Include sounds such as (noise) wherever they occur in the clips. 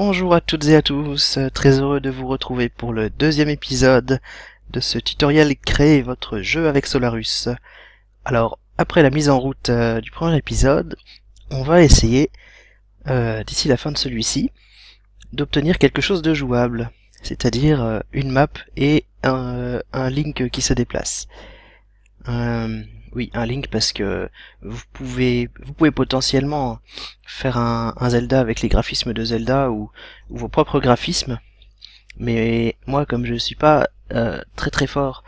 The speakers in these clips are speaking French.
Bonjour à toutes et à tous, euh, très heureux de vous retrouver pour le deuxième épisode de ce tutoriel Créer votre jeu avec Solarus. Alors, après la mise en route euh, du premier épisode, on va essayer, euh, d'ici la fin de celui-ci, d'obtenir quelque chose de jouable, c'est-à-dire une map et un, un, link qui se déplace oui, un link parce que vous pouvez, vous pouvez potentiellement faire un, Zelda avec les graphismes de Zelda ou, vos propres graphismes. Mais moi, comme je suis pas euh, très très fort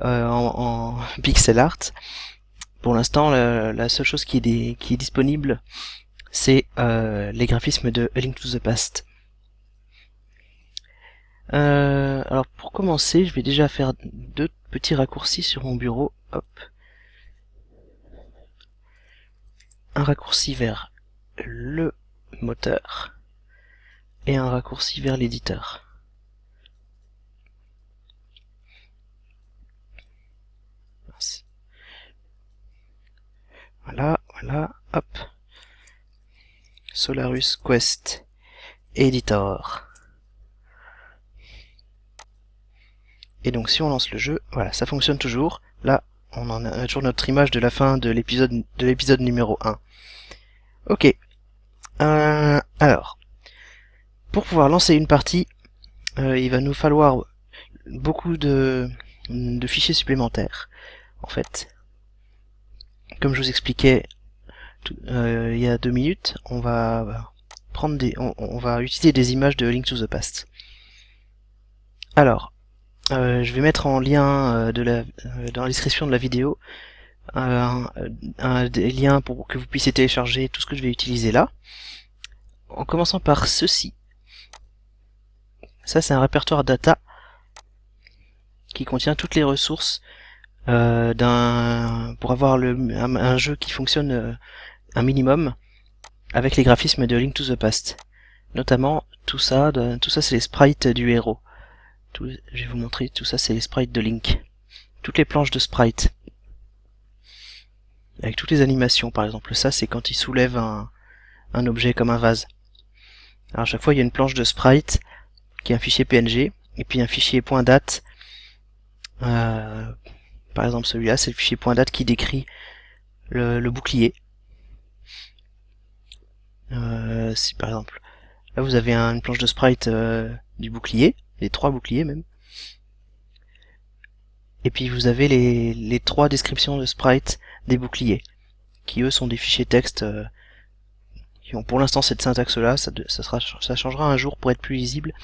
euh, en, (laughs) pixel art, pour l'instant, la, seule chose qui est, qui est disponible, c'est euh, les graphismes de A Link to the Past. alors pour commencer, je vais déjà faire deux petits raccourcis sur mon bureau. Hop. un raccourci vers le moteur et un raccourci vers l'éditeur. Voilà, voilà, hop. Solarus Quest Editor. Et donc si on lance le jeu, voilà, ça fonctionne toujours. Là, on en a toujours notre image de la fin de l'épisode de l'épisode numéro 1. Ok. Euh, alors, pour pouvoir lancer une partie, euh, il va nous falloir beaucoup de, fichiers supplémentaires, en fait. Comme je vous expliquais euh, il y a deux minutes, on va prendre des, on, on va utiliser des images de Link to the Past. Alors, euh, je vais mettre en lien euh, de euh, dans la description de la vidéo un, un, des liens pour que vous puissiez télécharger tout ce que je vais utiliser là. En commençant par ceci. Ça, c'est un répertoire data qui contient toutes les ressources d'un pour avoir un, jeu qui fonctionne un minimum avec les graphismes de Link to the Past. Notamment, tout ça, tout ça c'est les sprites du héros je vais vous montrer, tout ça c'est les sprites de Link. Toutes les planches de sprites. Avec toutes les animations, par exemple. Ça c'est quand il soulève un, objet comme un vase. Alors à chaque fois il y a une planche de sprite qui est un fichier PNG et puis un fichier point .date. Euh, par exemple celui-là, c'est le fichier point .date qui décrit le, bouclier. Euh, si par exemple là vous avez une planche de sprite euh, du bouclier, les trois boucliers même. Et puis vous avez les, trois descriptions de sprites des boucliers, qui eux sont des fichiers texte euh, qui ont pour l'instant cette syntaxe là, ça, sera, ça changera un jour pour être plus lisible.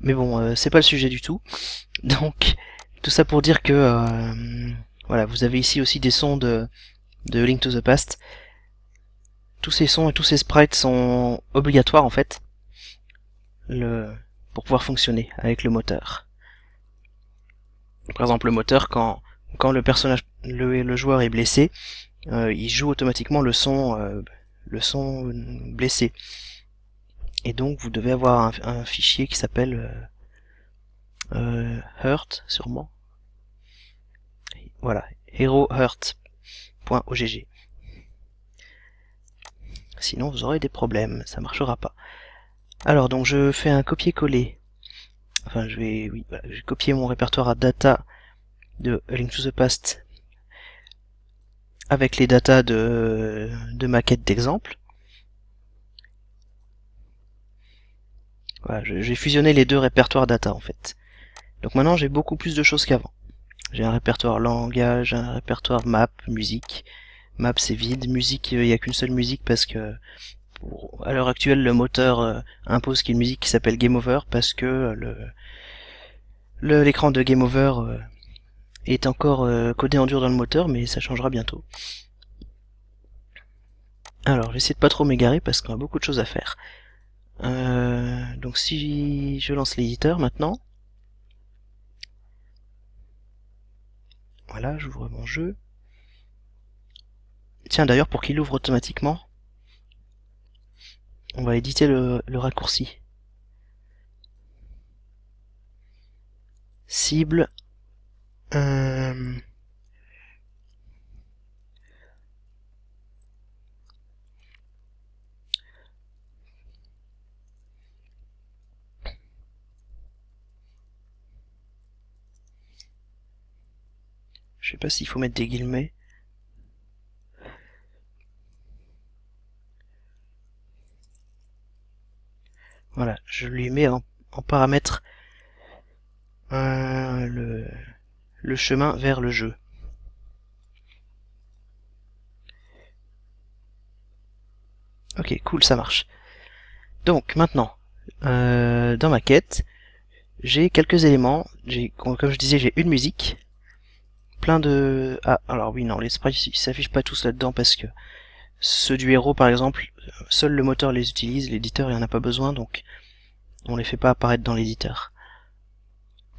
Mais bon, euh, c'est pas le sujet du tout. (laughs) Donc tout ça pour dire que euh, voilà, vous avez ici aussi des sons de, de Link to the Past. Tous ces sons et tous ces sprites sont obligatoires en fait. Le, pour pouvoir fonctionner avec le moteur. Par exemple, le moteur, quand, quand le personnage, le, joueur est blessé, euh, il joue automatiquement le son, euh, le son blessé. Et donc, vous devez avoir un, fichier qui s'appelle euh, Hurt, sûrement. Voilà, herohurt.ogg. Sinon, vous aurez des problèmes, ça marchera pas. Alors donc je fais un copier-coller. Enfin je vais, oui, copié mon répertoire à data de Link to the Past avec les datas de, ma maquette d'exemple. Voilà, j'ai fusionné les deux répertoires data en fait. Donc maintenant j'ai beaucoup plus de choses qu'avant. J'ai un répertoire langage, un répertoire map, musique. Map c'est vide, musique euh, il n'y a qu'une seule musique parce que à l'heure actuelle, le moteur euh, impose qu'il y ait une musique qui s'appelle Game Over parce que l'écran de Game Over euh, est encore euh, codé en dur dans le moteur, mais ça changera bientôt. Alors, j'essaie de pas trop m'égarer parce qu'on a beaucoup de choses à faire. donc si je lance l'éditeur maintenant, voilà, j'ouvre mon jeu. Tiens, d'ailleurs, pour qu'il ouvre automatiquement, on va éditer le, raccourci. Cible. Euh... Je sais pas s'il faut mettre des guillemets. Voilà, je lui mets en, paramètre euh, le, chemin vers le jeu. Ok, cool, ça marche. Donc maintenant, euh, dans ma quête, j'ai quelques éléments. comme je disais, j'ai une musique, plein de. Ah, alors oui, non, les sprites ils s'affichent pas tous là-dedans parce que ceux du héros, par exemple, seul le moteur les utilise, l'éditeur, il en a pas besoin, donc on les fait pas apparaître dans l'éditeur.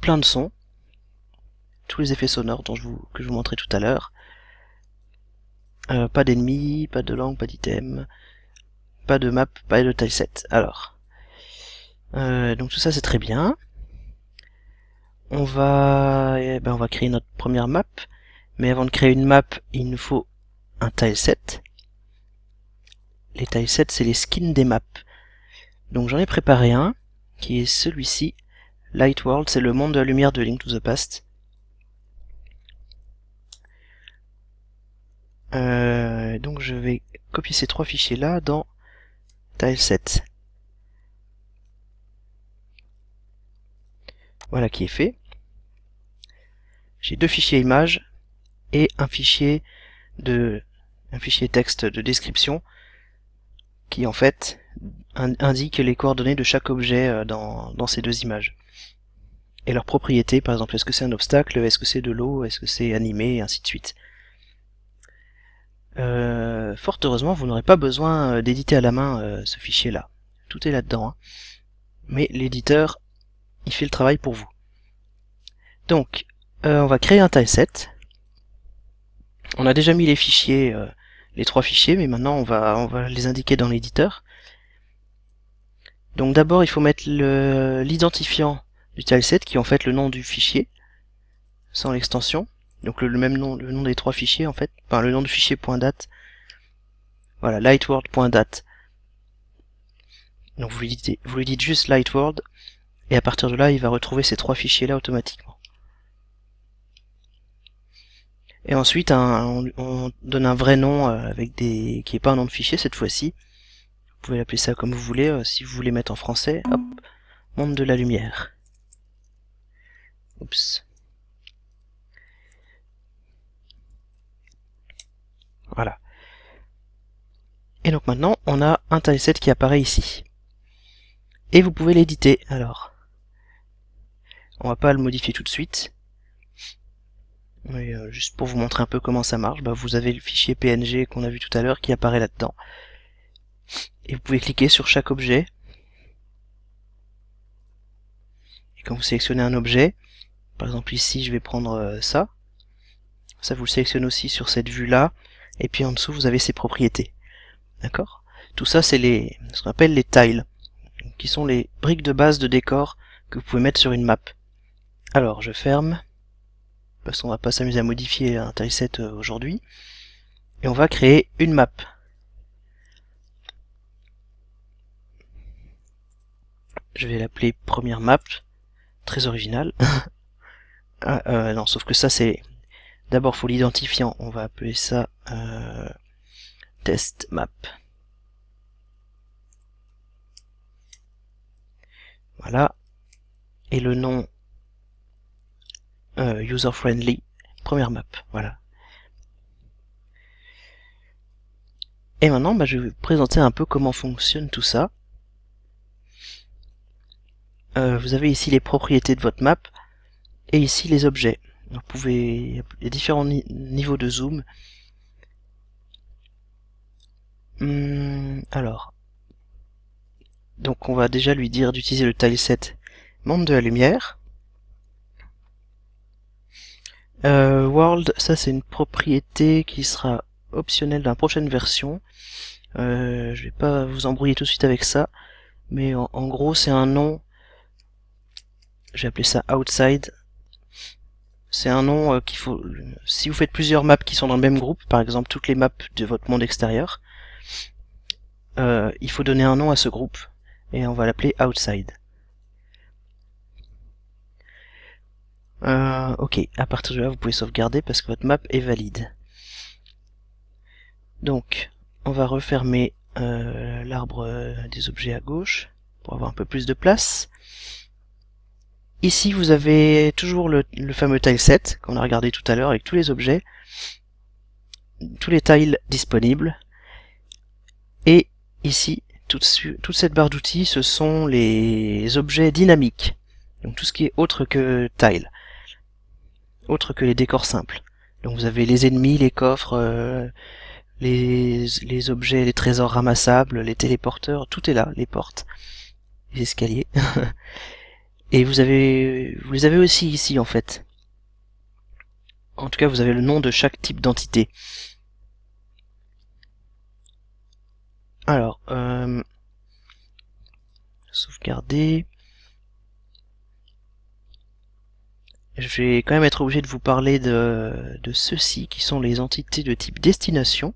Plein de sons, tous les effets sonores dont que je vous montrais tout à l'heure. Euh, pas d'ennemis, pas de langue, pas d'item, pas de map, pas de tileset. Alors, euh, donc tout ça c'est très bien. On va, eh ben, on va créer notre première map, mais avant de créer une map, il nous faut un tileset les tilesets, c'est les skins des maps. Donc j'en ai préparé un, qui est celui-ci. Light World, c'est le monde de la lumière de Link to the Past. Euh, donc je vais copier ces trois fichiers là dans tileset. Voilà qui est fait. J'ai deux fichiers images et un fichier de un fichier texte de description qui en fait indique les coordonnées de chaque objet euh, dans, ces deux images. Et leurs propriétés, par exemple, est-ce que c'est un obstacle, est-ce que c'est de l'eau, est-ce que c'est animé, et ainsi de suite. Euh, fort heureusement, vous n'aurez pas besoin euh, d'éditer à la main ce fichier-là. Tout est là-dedans. Hein. Mais l'éditeur, il fait le travail pour vous. Donc, on va créer un tileset. On a déjà mis les fichiers les trois fichiers, mais maintenant on va, on va les indiquer dans l'éditeur. Donc d'abord, il faut mettre l'identifiant du tileset, qui est en fait le nom du fichier, sans l'extension. Donc le, même nom, le nom des trois fichiers en fait, enfin le nom du fichier .date. Voilà, date Donc vous lui, dites, vous lui dites juste lightword, et à partir de là, il va retrouver ces trois fichiers là automatiquement. Et ensuite, on, donne un vrai nom euh, avec des qui est pas un nom de fichier cette fois-ci. Vous pouvez l'appeler ça comme vous voulez. Euh, si vous voulez mettre en français, hop, monde de la lumière. Oups. Voilà. Et donc maintenant, on a un tileset qui apparaît ici. Et vous pouvez l'éditer, alors. On va pas le modifier tout de suite. Euh, juste pour vous montrer un peu comment ça marche, bah, vous avez le fichier PNG qu'on a vu tout à l'heure qui apparaît là-dedans. Et vous pouvez cliquer sur chaque objet. Et quand vous sélectionnez un objet, par exemple ici je vais prendre euh, ça, ça vous le sélectionne aussi sur cette vue-là, et puis en dessous vous avez ses propriétés. D'accord Tout ça c'est les ce qu'on appelle les tiles, qui sont les briques de base de décor que vous pouvez mettre sur une map. Alors je ferme, parce qu'on va pas s'amuser à modifier un tileset euh, aujourd'hui. Et on va créer une map. Je vais l'appeler première map, très original. (laughs) Ah, euh, non, sauf que ça c'est... D'abord faut l'identifiant, on va appeler ça euh, test map. Voilà. Et le nom euh, user-friendly, première map, voilà. Et maintenant, bah, je vais vous présenter un peu comment fonctionne tout ça. Euh, vous avez ici les propriétés de votre map, et ici les objets. Vous pouvez... Il y a différents niveaux de zoom. Hmm, alors... Donc on va déjà lui dire d'utiliser le tileset membre de la lumière. Euh, world, ça c'est une propriété qui sera optionnelle dans la prochaine version. Euh, je vais pas vous embrouiller tout de suite avec ça, mais en, gros c'est un nom, j'ai appelé ça outside, c'est un nom euh, qu'il faut, si vous faites plusieurs maps qui sont dans le même groupe, par exemple toutes les maps de votre monde extérieur, euh, il faut donner un nom à ce groupe, et on va l'appeler outside. Euh, ok à partir de là vous pouvez sauvegarder parce que votre map est valide donc on va refermer euh, l'arbre euh, des objets à gauche pour avoir un peu plus de place ici vous avez toujours le, fameux tileset qu'on a regardé tout à l'heure avec tous les objets tous les tiles disponibles et ici toute, toute cette barre d'outils ce sont les objets dynamiques donc tout ce qui est autre que tile. Autre que les décors simples. Donc vous avez les ennemis, les coffres, euh, les, les objets, les trésors ramassables, les téléporteurs, tout est là, les portes, les escaliers. (laughs) Et vous avez, vous les avez aussi ici en fait. En tout cas, vous avez le nom de chaque type d'entité. Alors, euh, sauvegarder. je vais quand même être obligé de vous parler de, de ceux-ci, qui sont les entités de type destination,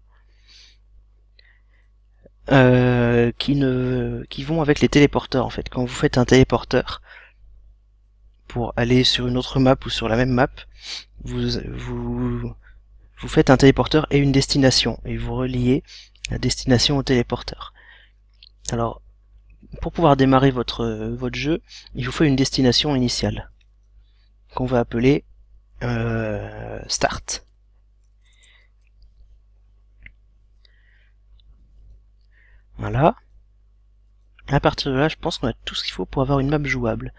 euh, qui, ne, qui vont avec les téléporteurs, en fait. Quand vous faites un téléporteur pour aller sur une autre map ou sur la même map, vous, vous, vous faites un téléporteur et une destination, et vous reliez la destination au téléporteur. Alors, pour pouvoir démarrer votre, votre jeu, il vous faut une destination initiale qu'on va appeler euh, start. Voilà. À partir de là, je pense qu'on a tout ce qu'il faut pour avoir une map jouable.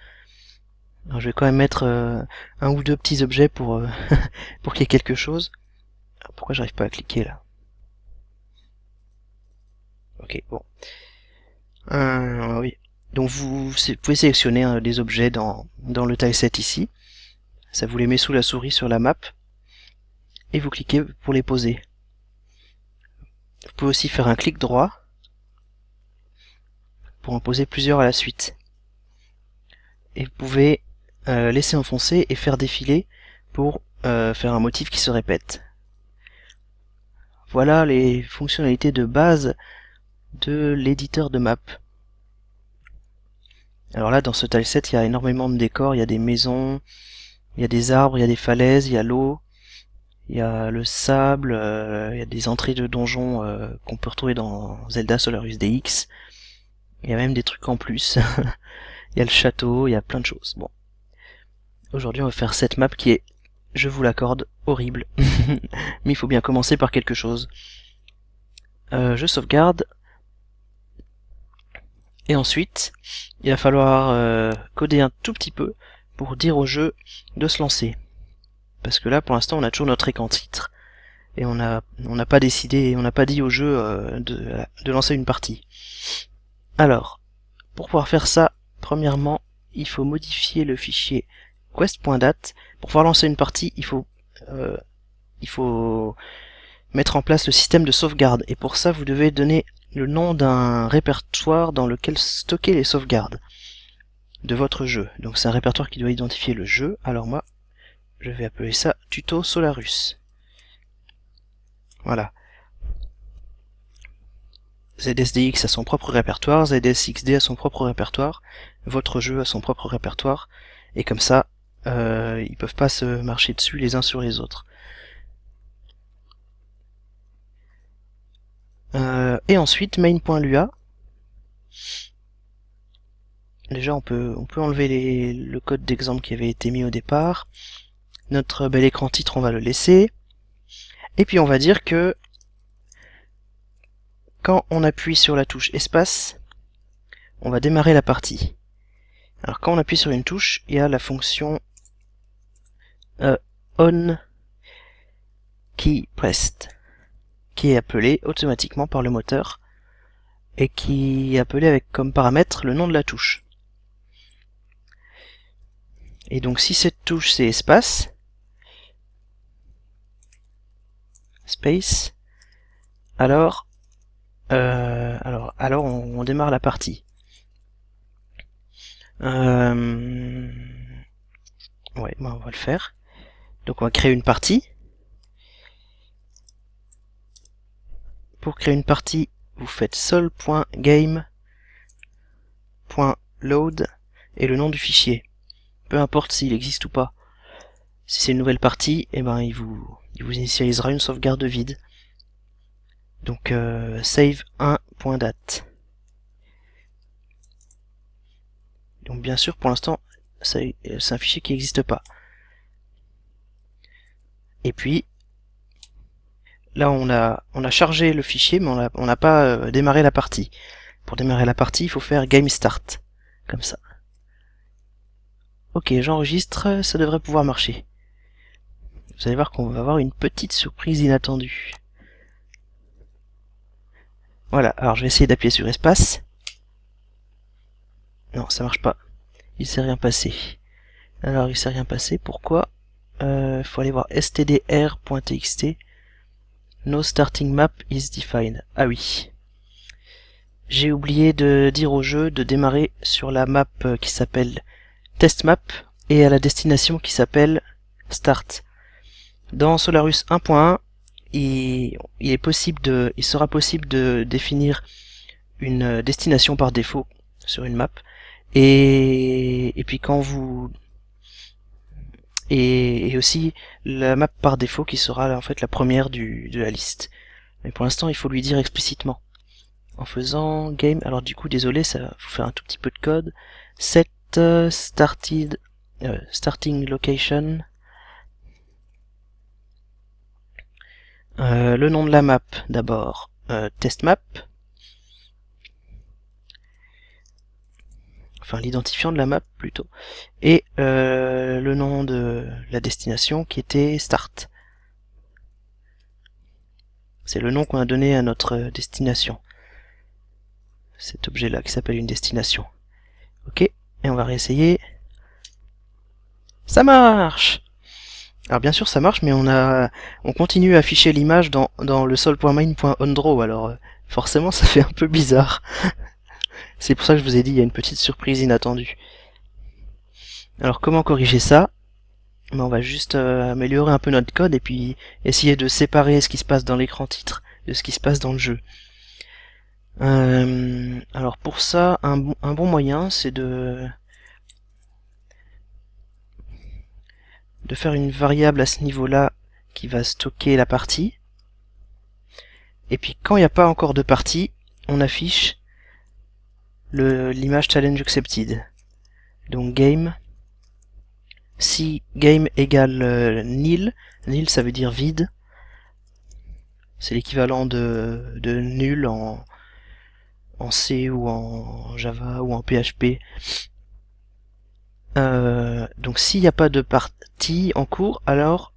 je vais quand même mettre euh, un ou deux petits objets pour, euh, (laughs) pour qu'il y ait quelque chose. Pourquoi j'arrive pas à cliquer là Ok, bon. oui. Donc vous, pouvez sélectionner hein, des objets dans, dans le tileset ici ça vous les met sous la souris sur la map et vous cliquez pour les poser. Vous pouvez aussi faire un clic droit pour en poser plusieurs à la suite. Et vous pouvez euh, laisser enfoncer et faire défiler pour euh, faire un motif qui se répète. Voilà les fonctionnalités de base de l'éditeur de map. Alors là, dans ce tileset, il y a énormément de décors, il y a des maisons, il y a des arbres, il y a des falaises, il y a l'eau, il y a le sable, euh, il y a des entrées de donjons euh, qu'on peut retrouver dans Zelda Solaris DX. Il y a même des trucs en plus. (laughs) il y a le château, il y a plein de choses. Bon. Aujourd'hui, on va faire cette map qui est, je vous l'accorde, horrible. (laughs) Mais il faut bien commencer par quelque chose. Euh, je sauvegarde. Et ensuite, il va falloir coder un tout petit peu pour dire au jeu de se lancer. Parce que là, pour l'instant, on a toujours notre écran titre et on n'a on pas décidé, on n'a pas dit au jeu euh, de, lancer une partie. Alors, pour pouvoir faire ça, premièrement, il faut modifier le fichier quest.dat. Pour pouvoir lancer une partie, il faut, euh, il faut mettre en place le système de sauvegarde. Et pour ça, vous devez donner le nom d'un répertoire dans lequel stocker les sauvegardes de votre jeu. Donc c'est un répertoire qui doit identifier le jeu. Alors moi, je vais appeler ça tuto Solarus. Voilà. ZSDX a son propre répertoire, ZSXD a son propre répertoire, votre jeu a son propre répertoire, et comme ça, euh, ils peuvent pas se marcher dessus les uns sur les autres. Euh, et ensuite, main.lua, Déjà, on peut, on peut enlever le code d'exemple qui avait été mis au départ. Notre bel écran titre, on va le laisser. Et puis on va dire que quand on appuie sur la touche espace, on va démarrer la partie. Alors quand on appuie sur une touche, il y a la fonction euh, onKeyPressed, qui qui est appelée automatiquement par le moteur et qui est appelée avec comme paramètre le nom de la touche. Et donc si cette touche c'est espace, space, alors, euh, alors, alors on, démarre la partie. Euh, ouais, bah, on va le faire. Donc on va créer une partie. Pour créer une partie, vous faites sol.game.load et le nom du fichier peu importe s'il existe ou pas. Si c'est une nouvelle partie, eh ben il vous, il vous initialisera une sauvegarde vide. Donc euh, save 1dat Donc bien sûr pour l'instant c'est un fichier qui n'existe pas. Et puis là on a on a chargé le fichier mais on n'a pas euh, démarré la partie. Pour démarrer la partie il faut faire game start comme ça. Ok, j'enregistre, ça devrait pouvoir marcher. Vous allez voir qu'on va avoir une petite surprise inattendue. Voilà, alors je vais essayer d'appuyer sur espace. Non, ça marche pas. Il s'est rien passé. Alors, il s'est rien passé, pourquoi Il euh, Faut aller voir stdr.txt. No starting map is defined. Ah oui. J'ai oublié de dire au jeu de démarrer sur la map euh, qui s'appelle test map et à la destination qui s'appelle start. Dans Solarus 1.1, il, est possible de, il sera possible de définir une destination par défaut sur une map. Et, puis quand vous et, aussi la map par défaut qui sera en fait la première du, de la liste. Mais pour l'instant, il faut lui dire explicitement en faisant game. Alors du coup, désolé, ça faut faire un tout petit peu de code. Set euh, started, euh, starting location, euh, le nom de la map d'abord, test map, enfin l'identifiant de la map plutôt, et le nom de la destination qui était start. C'est le nom qu'on a donné à notre destination. Cet objet-là qui s'appelle une destination. Ok et on va réessayer. Ça marche alors bien sûr ça marche, mais on a, on continue à afficher l'image dans, dans le sol.mine.onDraw, alors euh, forcément ça fait un peu bizarre. (laughs) C'est pour ça que je vous ai dit, il y a une petite surprise inattendue. Alors comment corriger ça ben, On va juste euh, améliorer un peu notre code et puis essayer de séparer ce qui se passe dans l'écran titre de ce qui se passe dans le jeu. Euh, alors pour ça, un bon moyen c'est de de faire une variable à ce niveau-là qui va stocker la partie. Et puis quand il n'y a pas encore de partie, on affiche l'image challenge accepted. Donc game. Si game égale euh, nil, nil ça veut dire vide. C'est l'équivalent de, de nul en, en C ou en Java ou en PHP. Euh, donc s'il n'y a pas de partie en cours, alors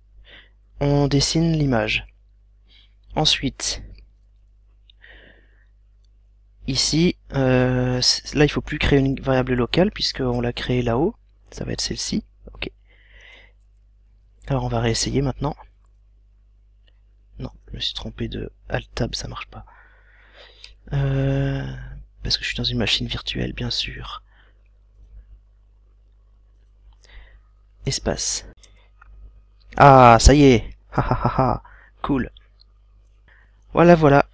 on dessine l'image. Ensuite, ici, euh, là il faut plus créer une variable locale puisqu'on l'a créée là-haut. Ça va être celle-ci. Ok. Alors on va réessayer maintenant. Non, je me suis trompé de Alt-Tab, ça marche pas. Euh, parce que je suis dans une machine virtuelle, bien sûr. espace. Ah, ça y est Ha ha ha ha Cool Voilà, voilà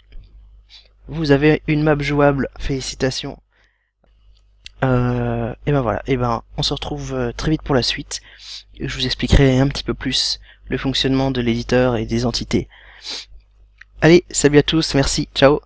Vous avez une map jouable, félicitations euh, Et ben voilà, et ben on se retrouve euh, très vite pour la suite. Je vous expliquerai un petit peu plus le fonctionnement de l'éditeur et des entités. Allez, salut à tous, merci, ciao